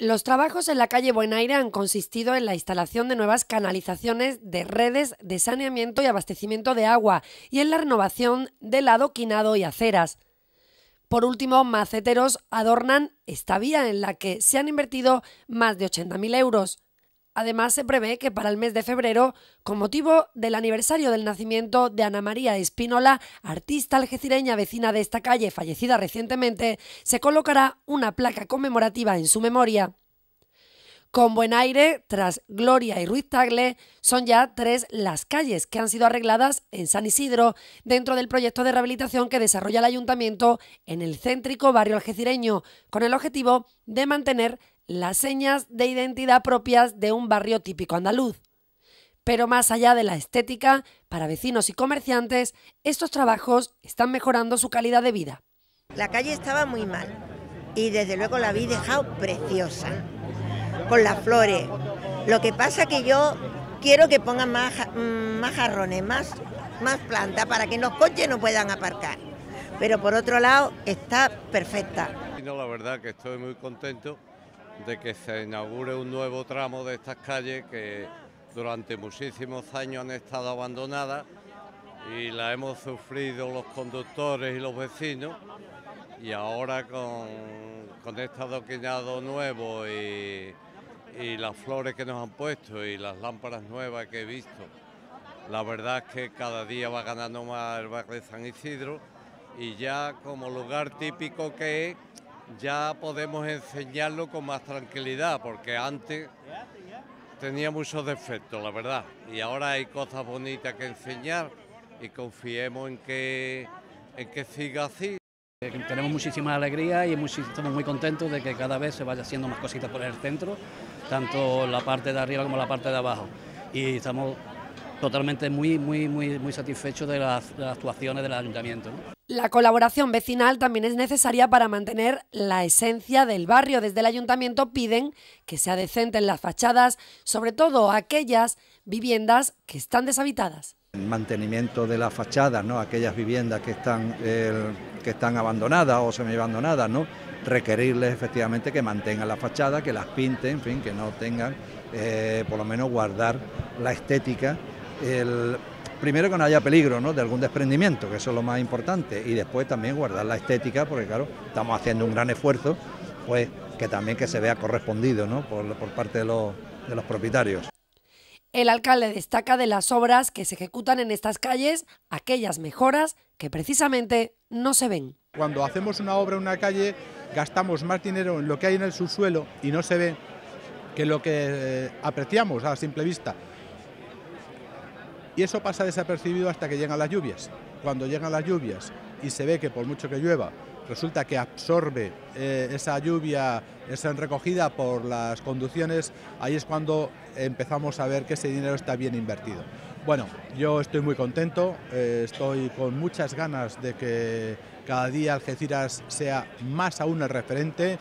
Los trabajos en la calle Buenaire han consistido en la instalación de nuevas canalizaciones de redes de saneamiento y abastecimiento de agua y en la renovación del adoquinado y aceras. Por último, maceteros adornan esta vía en la que se han invertido más de 80.000 euros. Además, se prevé que para el mes de febrero, con motivo del aniversario del nacimiento de Ana María Espínola, artista algecireña vecina de esta calle, fallecida recientemente, se colocará una placa conmemorativa en su memoria. Con buen aire, tras Gloria y Ruiz Tagle, son ya tres las calles que han sido arregladas en San Isidro dentro del proyecto de rehabilitación que desarrolla el ayuntamiento en el céntrico barrio algecireño, con el objetivo de mantener las señas de identidad propias de un barrio típico andaluz. Pero más allá de la estética, para vecinos y comerciantes, estos trabajos están mejorando su calidad de vida. La calle estaba muy mal y desde luego la vi dejado preciosa, con las flores. Lo que pasa que yo quiero que pongan más, mm, más jarrones, más, plantas para que los coches no puedan aparcar. Pero por otro lado está perfecta. la verdad que estoy muy contento de que se inaugure un nuevo tramo de estas calles que durante muchísimos años han estado abandonadas y la hemos sufrido los conductores y los vecinos y ahora con, con este adoquinado nuevo y, y las flores que nos han puesto y las lámparas nuevas que he visto, la verdad es que cada día va ganando más el barrio de San Isidro y ya como lugar típico que es, ya podemos enseñarlo con más tranquilidad, porque antes tenía muchos defectos, la verdad. Y ahora hay cosas bonitas que enseñar y confiemos en que, que siga así. Tenemos muchísima alegría y estamos muy contentos de que cada vez se vaya haciendo más cositas por el centro, tanto la parte de arriba como la parte de abajo. Y estamos totalmente muy, muy, muy, muy satisfecho de las, actuaciones del ayuntamiento. La colaboración vecinal también es necesaria para mantener la esencia del barrio. Desde el ayuntamiento piden que se adecenten las fachadas, sobre todo aquellas viviendas que están deshabitadas. El mantenimiento de las fachadas, ¿no? aquellas viviendas que están, eh, que están abandonadas o abandonadas ¿no? requerirles efectivamente que mantengan la fachada, que las pinten, en fin, que no tengan, eh, por lo menos guardar la estética el, primero que no haya peligro de algún desprendimiento, que eso es lo más importante, y después también guardar la estética, porque claro, estamos haciendo un gran esfuerzo, pues que también que se vea correspondido por, parte de los, de los propietarios. El alcalde destaca de las obras que se ejecutan en estas calles aquellas mejoras que precisamente no se ven. Cuando hacemos una obra en una calle gastamos más dinero en lo que hay en el subsuelo y no se ve que lo que eh, apreciamos a simple vista. Y eso pasa desapercibido hasta que llegan las lluvias. Cuando llegan las lluvias y se ve que por mucho que llueva, resulta que absorbe eh, esa lluvia, esa recogida por las conducciones, ahí es cuando empezamos a ver que ese dinero está bien invertido. Bueno, yo estoy muy contento, eh, estoy con muchas ganas de que cada día Algeciras sea más aún el referente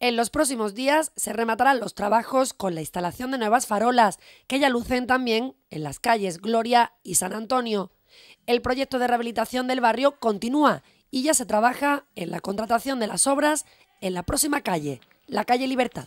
en los próximos días se rematarán los trabajos con la instalación de nuevas farolas, que ya lucen también en las calles Gloria y San Antonio. El proyecto de rehabilitación del barrio continúa y ya se trabaja en la contratación de las obras en la próxima calle, la calle Libertad.